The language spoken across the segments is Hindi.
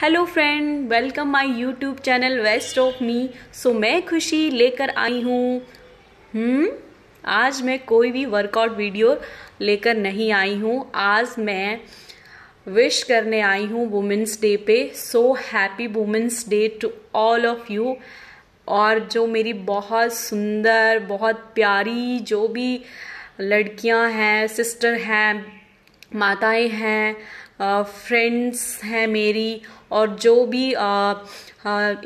hello friend welcome my YouTube channel west of me so मैं खुशी लेकर आई हूँ हम्म, आज मैं कोई भी वर्कआउट वीडियो लेकर नहीं आई हूँ आज मैं विश करने आई हूँ वुमेंस डे पे so happy women's day to all of you और जो मेरी बहुत सुंदर बहुत प्यारी जो भी लड़कियाँ हैं सिस्टर हैं माताएं हैं फ्रेंड्स हैं मेरी और जो भी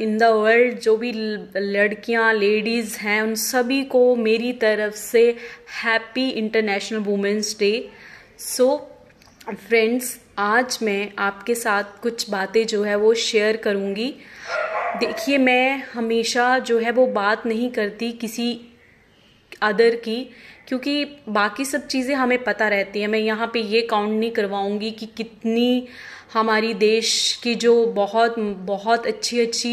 इन द वर्ल्ड जो भी लड़कियां लेडीज़ हैं उन सभी को मेरी तरफ से happy international women's day so friends आज मैं आपके साथ कुछ बातें जो है वो शेयर करूँगी देखिए मैं हमेशा जो है वो बात नहीं करती किसी अदर की क्योंकि बाकी सब चीज़ें हमें पता रहती हैं मैं यहाँ पे ये काउंट नहीं करवाऊँगी कि कितनी हमारी देश की जो बहुत बहुत अच्छी अच्छी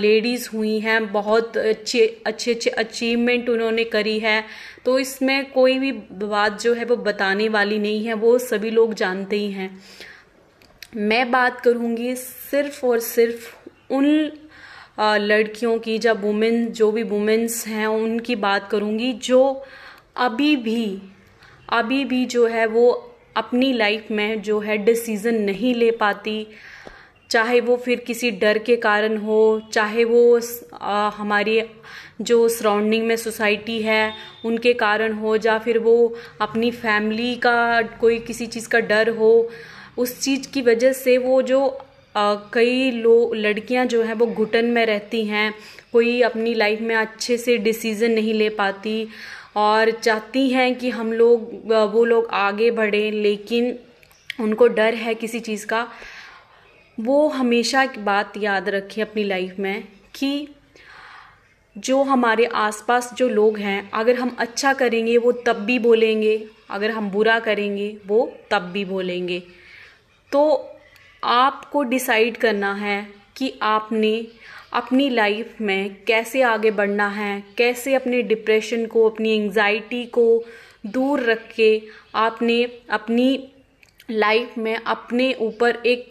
लेडीज़ हुई हैं बहुत अच्छे अच्छे अच्छे अचीवमेंट उन्होंने करी है तो इसमें कोई भी बात जो है वो बताने वाली नहीं है वो सभी लोग जानते ही हैं मैं बात करूँगी सिर्फ और सिर्फ उन लड़कियों की जब वुमेन जो भी वुमेन्स हैं उनकी बात करूँगी जो अभी भी अभी भी जो है वो अपनी लाइफ में जो है डिसीज़न नहीं ले पाती चाहे वो फिर किसी डर के कारण हो चाहे वो आ, हमारी जो सराउंडिंग में सोसाइटी है उनके कारण हो या फिर वो अपनी फैमिली का कोई किसी चीज़ का डर हो उस चीज़ की वजह से वो जो कई लोग लड़कियां जो हैं वो घुटन में रहती हैं कोई अपनी लाइफ में अच्छे से डिसीज़न नहीं ले पाती और चाहती हैं कि हम लोग वो लोग आगे बढ़ें लेकिन उनको डर है किसी चीज़ का वो हमेशा एक बात याद रखें अपनी लाइफ में कि जो हमारे आसपास जो लोग हैं अगर हम अच्छा करेंगे वो तब भी बोलेंगे अगर हम बुरा करेंगे वो तब भी बोलेंगे तो आपको डिसाइड करना है कि आपने अपनी लाइफ में कैसे आगे बढ़ना है कैसे अपने डिप्रेशन को अपनी एंजाइटी को दूर रख के आपने अपनी लाइफ में अपने ऊपर एक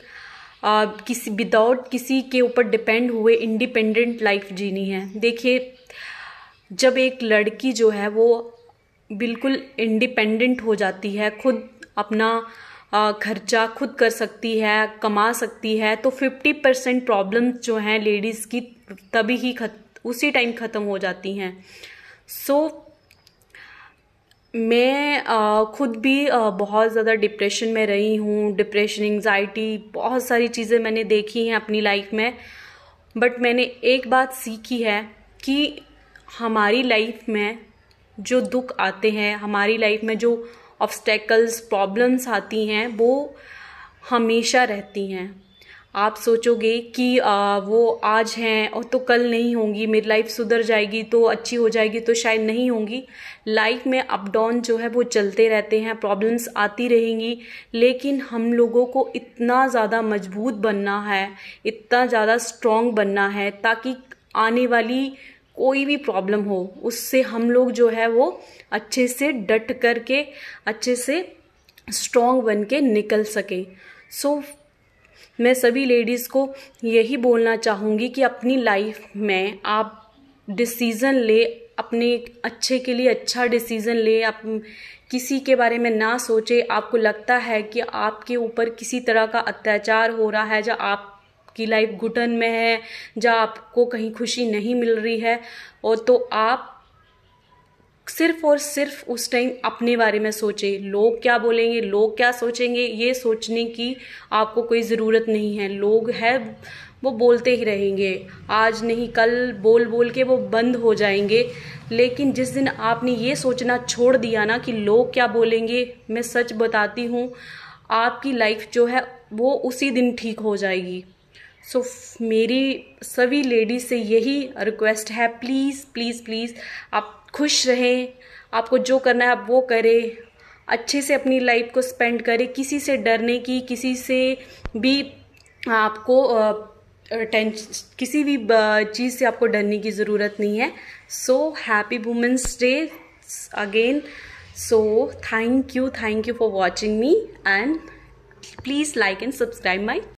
आ, किसी विदाउट किसी के ऊपर डिपेंड हुए इंडिपेंडेंट लाइफ जीनी है देखिए जब एक लड़की जो है वो बिल्कुल इंडिपेंडेंट हो जाती है खुद अपना खर्चा खुद कर सकती है कमा सकती है तो फिफ्टी परसेंट प्रॉब्लम जो हैं लेडीज़ की तभी ही खत उसी टाइम ख़त्म हो जाती हैं सो so, मैं खुद भी आ, बहुत ज़्यादा डिप्रेशन में रही हूँ डिप्रेशन एंजाइटी बहुत सारी चीज़ें मैंने देखी हैं अपनी लाइफ में बट मैंने एक बात सीखी है कि हमारी लाइफ में जो दुख आते हैं हमारी लाइफ में जो ऑब्स्टेकल्स प्रॉब्लम्स आती हैं वो हमेशा रहती हैं आप सोचोगे कि आ, वो आज हैं और तो कल नहीं होंगी मेरी लाइफ सुधर जाएगी तो अच्छी हो जाएगी तो शायद नहीं होंगी लाइफ में अप डाउन जो है वो चलते रहते हैं प्रॉब्लम्स आती रहेंगी लेकिन हम लोगों को इतना ज़्यादा मजबूत बनना है इतना ज़्यादा स्ट्रॉन्ग बनना है ताकि आने वाली कोई भी प्रॉब्लम हो उससे हम लोग जो है वो अच्छे से डट करके अच्छे से स्ट्रॉन्ग बन के निकल सके सो so, मैं सभी लेडीज़ को यही बोलना चाहूँगी कि अपनी लाइफ में आप डिसीज़न ले अपने अच्छे के लिए अच्छा डिसीज़न ले आप किसी के बारे में ना सोचे आपको लगता है कि आपके ऊपर किसी तरह का अत्याचार हो रहा है या आप आपकी लाइफ घुटन में है जहाँ आपको कहीं खुशी नहीं मिल रही है और तो आप सिर्फ और सिर्फ उस टाइम अपने बारे में सोचें लोग क्या बोलेंगे लोग क्या सोचेंगे ये सोचने की आपको कोई ज़रूरत नहीं है लोग है वो बोलते ही रहेंगे आज नहीं कल बोल बोल के वो बंद हो जाएंगे लेकिन जिस दिन आपने ये सोचना छोड़ दिया ना कि लोग क्या बोलेंगे मैं सच बताती हूँ आपकी लाइफ जो है वो उसी दिन ठीक हो जाएगी सो so, मेरी सभी लेडीज से यही रिक्वेस्ट है प्लीज़ प्लीज़ प्लीज़ आप खुश रहें आपको जो करना है आप वो करें अच्छे से अपनी लाइफ को स्पेंड करें किसी से डरने की किसी से भी आपको टेंशन किसी भी चीज़ से आपको डरने की ज़रूरत नहीं है so happy women's day again so thank you thank you for watching me and please like and subscribe my